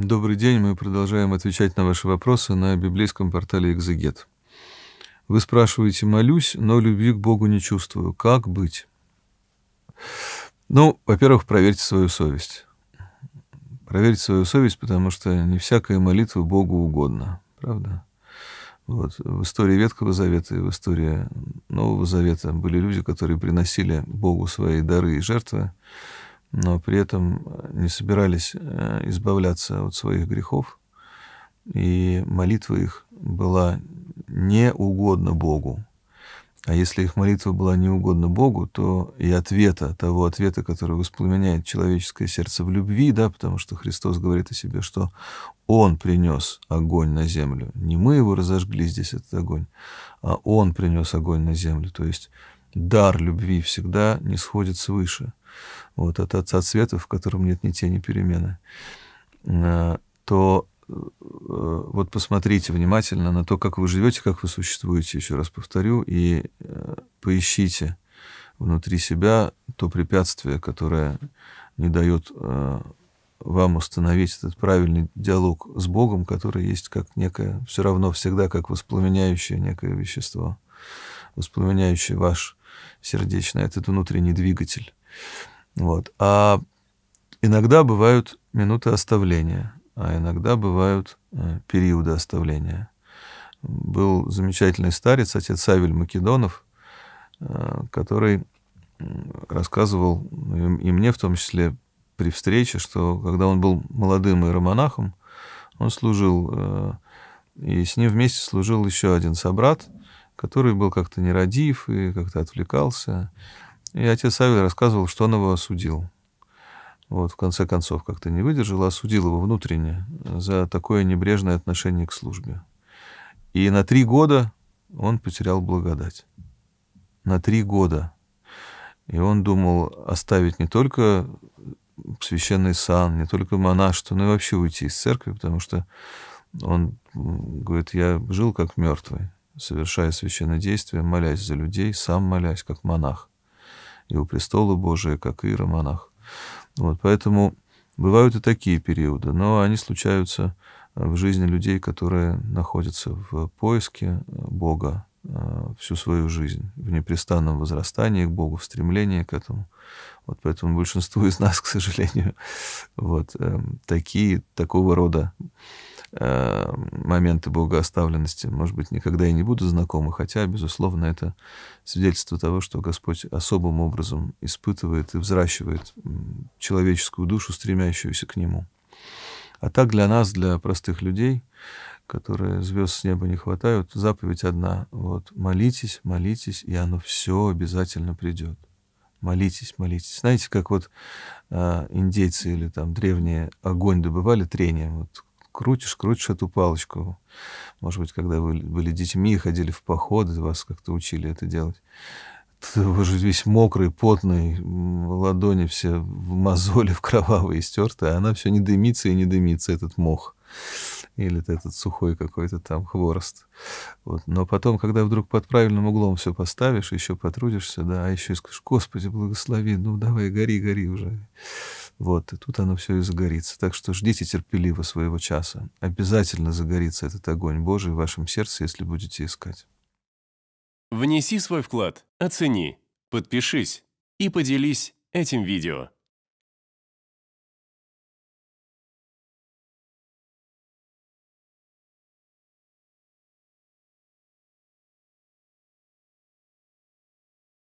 Добрый день, мы продолжаем отвечать на ваши вопросы на библейском портале «Экзегет». Вы спрашиваете, молюсь, но любви к Богу не чувствую. Как быть? Ну, во-первых, проверьте свою совесть. Проверьте свою совесть, потому что не всякая молитва Богу угодна, правда? Вот. В истории Ветхого Завета и в истории Нового Завета были люди, которые приносили Богу свои дары и жертвы, но при этом э, не собирались э, избавляться от своих грехов, и молитва их была не угодна Богу. А если их молитва была не угодна Богу, то и ответа, того ответа, который воспламеняет человеческое сердце в любви, да, потому что Христос говорит о себе, что Он принес огонь на землю. Не мы его разожгли здесь, этот огонь, а Он принес огонь на землю. То есть дар любви всегда не сходит свыше вот, от отца света, в котором нет ни тени перемены, э, то э, вот посмотрите внимательно на то, как вы живете, как вы существуете, еще раз повторю, и э, поищите внутри себя то препятствие, которое не дает вам установить этот правильный диалог с Богом, который есть как некое, все равно всегда как воспламеняющее некое вещество, воспламеняющее ваш сердечная, этот внутренний двигатель. Вот. А иногда бывают минуты оставления, а иногда бывают э, периоды оставления. Был замечательный старец, отец Савель Македонов, э, который рассказывал, и мне в том числе при встрече, что когда он был молодым иеромонахом, он служил, э, и с ним вместе служил еще один собрат – который был как-то нерадив и как-то отвлекался. И отец Савель рассказывал, что он его осудил. Вот, в конце концов, как-то не выдержал, а осудил его внутренне за такое небрежное отношение к службе. И на три года он потерял благодать. На три года. И он думал оставить не только священный сан, не только монашество, но ну и вообще уйти из церкви, потому что он говорит, я жил как мертвый совершая священное действие, молясь за людей, сам молясь, как монах, и у престола Божия, как иеромонах. Вот, поэтому бывают и такие периоды, но они случаются э, в жизни людей, которые находятся в поиске э, Бога э, всю свою жизнь, в непрестанном возрастании к Богу, в стремлении к этому. Вот поэтому большинство из нас, к сожалению, вот эм, такие, такого рода Э, моменты богооставленности, может быть, никогда и не буду знакомы, хотя, безусловно, это свидетельство того, что Господь особым образом испытывает и взращивает человеческую душу, стремящуюся к Нему. А так для нас, для простых людей, которые звезд с неба не хватают, заповедь одна. Вот, молитесь, молитесь, и оно все обязательно придет. Молитесь, молитесь. Знаете, как вот э, индейцы или там древние огонь добывали трением, вот крутишь, крутишь эту палочку. Может быть, когда вы были детьми и ходили в походы, вас как-то учили это делать. Вы же весь мокрый, потный, ладони все в мозоли, в кровавые стерты, а она все не дымится и не дымится, этот мох. Или этот сухой какой-то там хворост. Вот. Но потом, когда вдруг под правильным углом все поставишь, еще потрудишься, да, а еще и скажешь, Господи, благослови, ну давай, гори, гори уже. Вот, и тут оно все и загорится. Так что ждите терпеливо своего часа. Обязательно загорится этот огонь Божий в вашем сердце, если будете искать. Внеси свой вклад, оцени, подпишись и поделись этим видео.